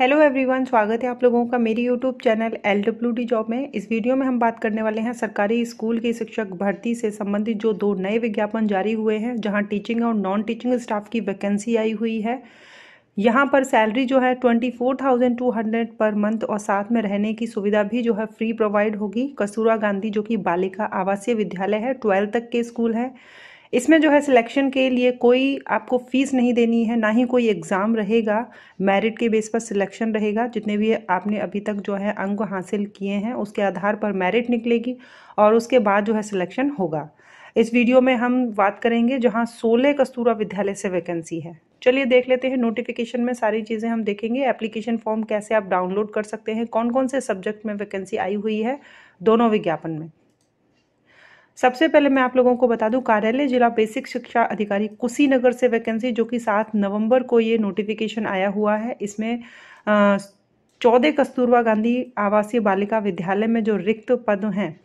hello everyone स्वागत है आप लोगों का मेरी YouTube channel L W D job में इस वीडियो में हम बात करने वाले हैं सरकारी स्कूल के शिक्षक भर्ती से संबंधित जो दो नए विज्ञापन जारी हुए हैं जहां टीचिंग और नॉन टीचिंग स्टाफ की वैकेंसी आई हुई है यहाँ पर सैलरी जो है twenty four thousand two hundred per month और साथ में रहने की सुविधा भी जो है फ्री प्रोवाइड होगी कस्तूरा गांधी जो कि बालिका आवासीय विद्यालय है ट्वेल्थ तक के स्कूल है इसमें जो है सिलेक्शन के लिए कोई आपको फ़ीस नहीं देनी है ना ही कोई एग्ज़ाम रहेगा मेरिट के बेस पर सिलेक्शन रहेगा जितने भी आपने अभी तक जो है अंक हासिल किए हैं उसके आधार पर मेरिट निकलेगी और उसके बाद जो है सिलेक्शन होगा इस वीडियो में हम बात करेंगे जहां सोलह कस्तूरा विद्यालय से वैकेंसी है चलिए देख लेते हैं नोटिफिकेशन में सारी चीज़ें हम देखेंगे एप्लीकेशन फॉर्म कैसे आप डाउनलोड कर सकते हैं कौन कौन से सब्जेक्ट में वैकेंसी आई हुई है दोनों विज्ञापन में सबसे पहले मैं आप लोगों को बता दूं कार्यालय जिला बेसिक शिक्षा अधिकारी कुशीनगर से वैकेंसी जो कि सात नवंबर को ये नोटिफिकेशन आया हुआ है इसमें चौदह कस्तूरबा गांधी आवासीय बालिका विद्यालय में जो रिक्त पद हैं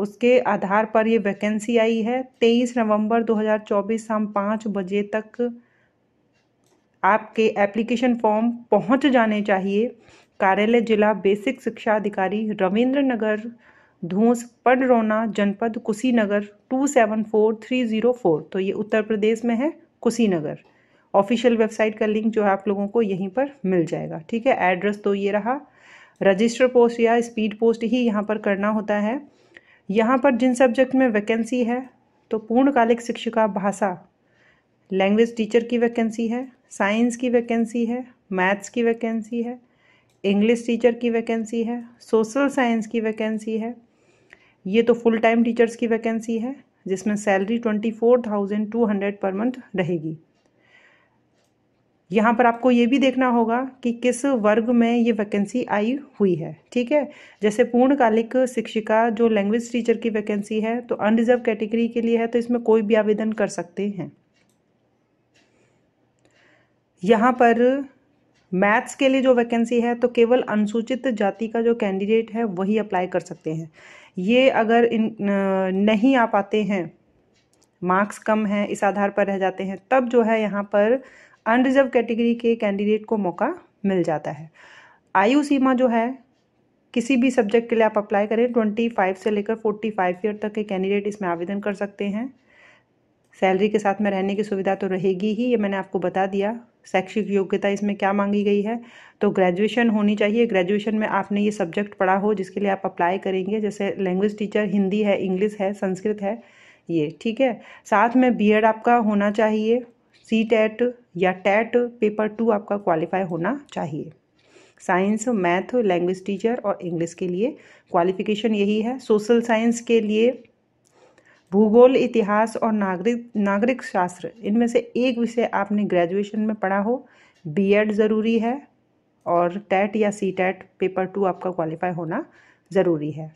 उसके आधार पर ये वैकेंसी आई है तेईस नवंबर 2024 शाम पाँच बजे तक आपके एप्लीकेशन फॉर्म पहुंच जाने चाहिए कार्यालय जिला बेसिक शिक्षा अधिकारी रविंद्र नगर धूस रोना जनपद Kushinagar two seven four three zero four तो ये उत्तर प्रदेश में है कुशीनगर ऑफिशियल वेबसाइट का लिंक जो है आप लोगों को यहीं पर मिल जाएगा ठीक है एड्रेस तो ये रहा रजिस्टर पोस्ट या स्पीड पोस्ट ही यहाँ पर करना होता है यहाँ पर जिन सब्जेक्ट में वैकेंसी है तो पूर्णकालिक शिक्षिका भाषा लैंग्वेज टीचर की वैकेंसी है साइंस की वैकेंसी है मैथ्स की वैकेंसी है इंग्लिश टीचर की वैकेंसी है सोशल साइंस की वैकेंसी है ये तो फुल टाइम टीचर्स की वैकेंसी है जिसमें salary twenty four thousand two hundred per month रहेगी यहाँ पर आपको ये भी देखना होगा कि किस वर्ग में ये वैकेंसी आई हुई है ठीक है जैसे पूर्णकालिक शिक्षिका जो लैंग्वेज टीचर की वैकेंसी है तो अनरिजर्व कैटेगरी के लिए है तो इसमें कोई भी आवेदन कर सकते हैं यहाँ पर मैथ्स के लिए जो वैकेंसी है तो केवल अनुसूचित जाति का जो कैंडिडेट है वही अप्लाई कर सकते हैं ये अगर इन नहीं आ पाते हैं मार्क्स कम हैं इस आधार पर रह जाते हैं तब जो है यहाँ पर अनरिजर्व कैटेगरी के कैंडिडेट को मौका मिल जाता है आयु सीमा जो है किसी भी सब्जेक्ट के लिए आप अप्लाई करें ट्वेंटी फाइव से लेकर फोर्टी फाइव ईयर तक के कैंडिडेट इसमें आवेदन कर सकते हैं सैलरी के साथ में रहने की सुविधा तो रहेगी ही ये मैंने आपको बता दिया शैक्षिक योग्यता इसमें क्या मांगी गई है तो ग्रेजुएशन होनी चाहिए ग्रेजुएशन में आपने ये सब्जेक्ट पढ़ा हो जिसके लिए आप अप्लाई करेंगे जैसे लैंग्वेज टीचर हिंदी है इंग्लिश है संस्कृत है ये ठीक है साथ में बी आपका होना चाहिए सी टैट या टैट पेपर टू आपका क्वालिफाई होना चाहिए साइंस मैथ लैंग्वेज टीचर और इंग्लिश के लिए क्वालिफिकेशन यही है सोशल साइंस के लिए भूगोल इतिहास और नागरिक नागरिक शास्त्र इनमें से एक विषय आपने ग्रेजुएशन में पढ़ा हो बी ज़रूरी है और टैट या सी टैट पेपर टू आपका क्वालिफाई होना ज़रूरी है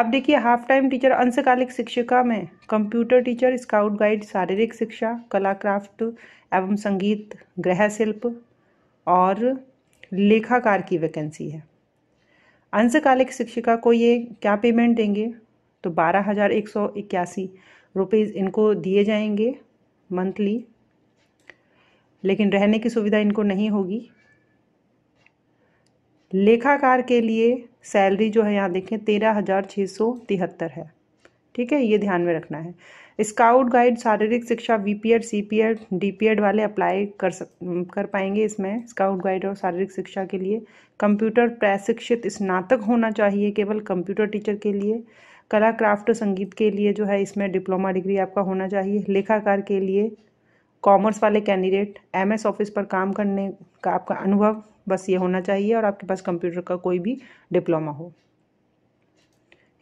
अब देखिए हाफ टाइम टीचर अंशकालिक शिक्षिका में कंप्यूटर टीचर स्काउट गाइड शारीरिक शिक्षा कला क्राफ्ट एवं संगीत गृह शिल्प और लेखाकार की वैकेंसी है अंशकालिक शिक्षिका को ये क्या पेमेंट देंगे तो बारह हज़ार एक सौ इक्यासी रुपीज़ इनको दिए जाएंगे मंथली लेकिन रहने की सुविधा इनको नहीं होगी लेखाकार के लिए सैलरी जो है यहाँ देखें तेरह हज़ार छः सौ तिहत्तर है ठीक है ये ध्यान में रखना है स्काउट गाइड शारीरिक शिक्षा B P Ed C P Ed D P Ed वाले अप्लाई कर सक कर पाएंगे इसमें स्काउट गाइड और शारीरिक शिक्षा के लिए कंप्यूटर प्रशिक्षित स्नातक होना चाहिए केवल कंप्यूटर टीचर के लिए कला क्राफ्ट संगीत के लिए जो है इसमें डिप्लोमा डिग्री आपका होना चाहिए लेखाकार के लिए कॉमर्स वाले कैंडिडेट एमएस ऑफिस पर काम करने का आपका अनुभव बस ये होना चाहिए और आपके पास कंप्यूटर का कोई भी डिप्लोमा हो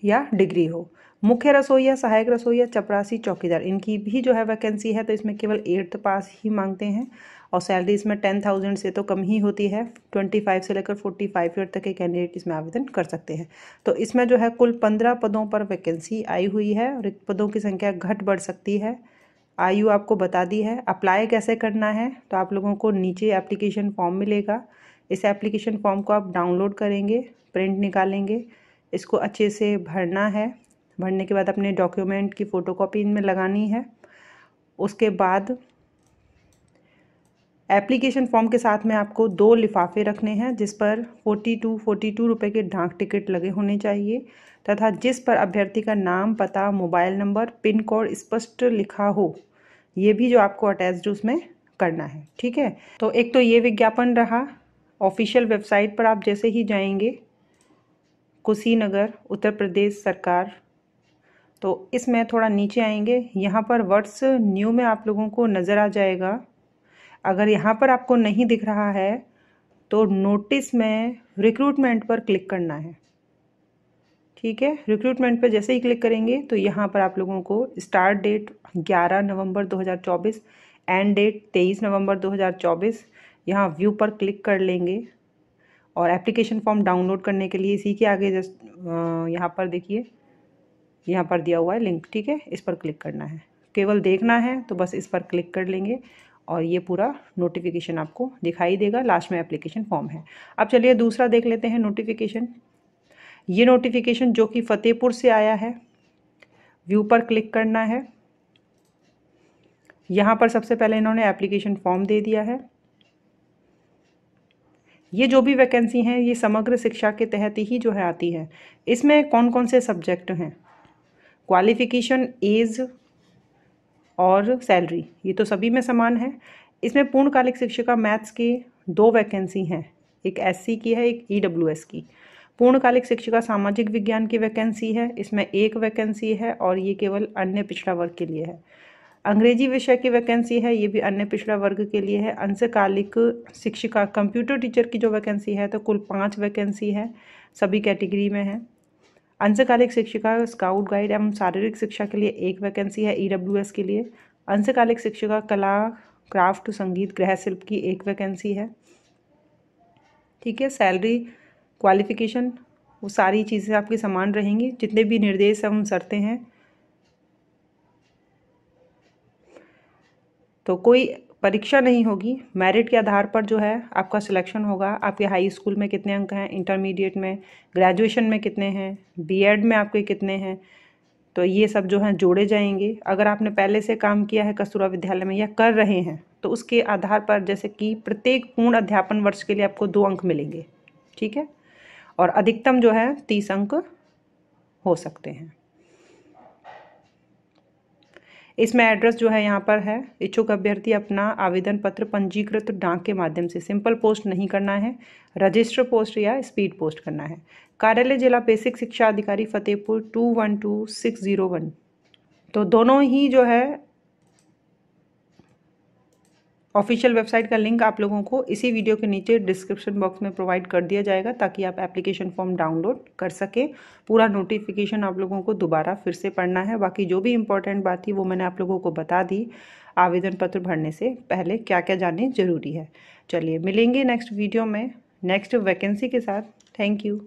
या डिग्री हो मुख्य रसोईया सहायक रसोईया चपरासी चौकीदार इनकी भी जो है वैकेंसी है तो इसमें केवल एट्थ पास ही मांगते हैं और सैलरी इसमें टेन थाउजेंड से तो कम ही होती है ट्वेंटी फाइव से लेकर फोर्टी फाइव ईयर तक के कैंडिडेट इसमें आवेदन कर सकते हैं तो इसमें जो है कुल पंद्रह पदों पर वैकेंसी आई हुई है और पदों की संख्या घट बढ़ सकती है आयु आपको बता दी है अप्लाई कैसे करना है तो आप लोगों को नीचे एप्लीकेशन फॉर्म मिलेगा इस एप्लीकेशन फॉर्म को आप डाउनलोड करेंगे प्रिंट निकालेंगे इसको अच्छे से भरना है भरने के बाद अपने डॉक्यूमेंट की फ़ोटोकॉपी इनमें लगानी है उसके बाद एप्लीकेशन फॉर्म के साथ में आपको दो लिफाफे रखने हैं जिस पर फोर्टी टू फोर्टी टू रुपये के डाक टिकट लगे होने चाहिए तथा जिस पर अभ्यर्थी का नाम पता मोबाइल नंबर पिन कोड स्पष्ट लिखा हो ये भी जो आपको अटैच्ड उसमें करना है ठीक है तो एक तो ये विज्ञापन रहा ऑफिशियल वेबसाइट पर आप जैसे ही जाएंगे कुशीनगर उत्तर प्रदेश सरकार तो इसमें थोड़ा नीचे आएंगे यहाँ पर वर्ड्स न्यू में आप लोगों को नज़र आ जाएगा अगर यहाँ पर आपको नहीं दिख रहा है तो नोटिस में रिक्रूटमेंट पर क्लिक करना है ठीक है रिक्रूटमेंट पर जैसे ही क्लिक करेंगे तो यहाँ पर आप लोगों को स्टार्ट डेट 11 नवंबर 2024 एंड डेट 23 नवंबर 2024 यहाँ व्यू पर क्लिक कर लेंगे और एप्लीकेशन फॉर्म डाउनलोड करने के लिए इसी के आगे जस्ट यहाँ पर देखिए यहाँ पर दिया हुआ है लिंक ठीक है इस पर क्लिक करना है केवल देखना है तो बस इस पर क्लिक कर लेंगे और ये पूरा नोटिफिकेशन आपको दिखाई देगा लास्ट में एप्लीकेशन फॉर्म है अब चलिए दूसरा देख लेते हैं नोटिफिकेशन ये नोटिफिकेशन जो कि फतेहपुर से आया है व्यू पर क्लिक करना है यहाँ पर सबसे पहले इन्होंने एप्लीकेशन फॉर्म दे दिया है ये जो भी वैकेंसी हैं ये समग्र शिक्षा के तहत ही जो है आती है इसमें कौन कौन से सब्जेक्ट हैं क्वालिफिकेशन एज और सैलरी ये तो सभी में समान है इसमें पूर्णकालिक शिक्षिका मैथ्स के दो वैकेंसी हैं एक एससी की है एक ई e की पूर्णकालिक शिक्षिका सामाजिक विज्ञान की वैकेंसी है इसमें एक वैकेंसी है और ये केवल अन्य पिछड़ा वर्ग के लिए है अंग्रेजी विषय की वैकेंसी है ये भी अन्य पिछड़ा वर्ग के लिए है अंशकालिक शिक्षिका कंप्यूटर टीचर की जो वैकेंसी है तो कुल पाँच वैकेंसी है सभी कैटेगरी में है अंशकालिक शिक्षिका स्काउट गाइड एवं शारीरिक शिक्षा के लिए एक वैकेंसी है ई e के लिए अंशकालिक शिक्षिका कला क्राफ्ट संगीत गृह शिल्प की एक वैकेंसी है ठीक है सैलरी क्वालिफिकेशन वो सारी चीज़ें आपकी समान रहेंगी जितने भी निर्देश एवं शर्तें हैं तो कोई परीक्षा नहीं होगी मेरिट के आधार पर जो है आपका सिलेक्शन होगा आपके हाई स्कूल में कितने अंक हैं इंटरमीडिएट में ग्रेजुएशन में कितने हैं बीएड में आपके कितने हैं तो ये सब जो हैं जोड़े जाएंगे अगर आपने पहले से काम किया है कस्तूरा विद्यालय में या कर रहे हैं तो उसके आधार पर जैसे कि प्रत्येक पूर्ण अध्यापन वर्ष के लिए आपको दो अंक मिलेंगे ठीक है और अधिकतम जो है तीस अंक हो सकते हैं इसमें एड्रेस जो है यहाँ पर है इच्छुक अभ्यर्थी अपना आवेदन पत्र पंजीकृत डाक के माध्यम से सिंपल पोस्ट नहीं करना है रजिस्टर पोस्ट या स्पीड पोस्ट करना है कार्यालय जिला बेसिक शिक्षा अधिकारी Fatehpur two one two six zero one तो दोनों ही जो है ऑफिशियल वेबसाइट का लिंक आप लोगों को इसी वीडियो के नीचे डिस्क्रिप्शन बॉक्स में प्रोवाइड कर दिया जाएगा ताकि आप एप्लीकेशन फॉर्म डाउनलोड कर सकें पूरा नोटिफिकेशन आप लोगों को दोबारा फिर से पढ़ना है बाकी जो भी इम्पोर्टेंट बात थी वो मैंने आप लोगों को बता दी आवेदन पत्र भरने से पहले क्या क्या जानने ज़रूरी है चलिए मिलेंगे नेक्स्ट वीडियो में नेक्स्ट वैकेंसी के साथ थैंक यू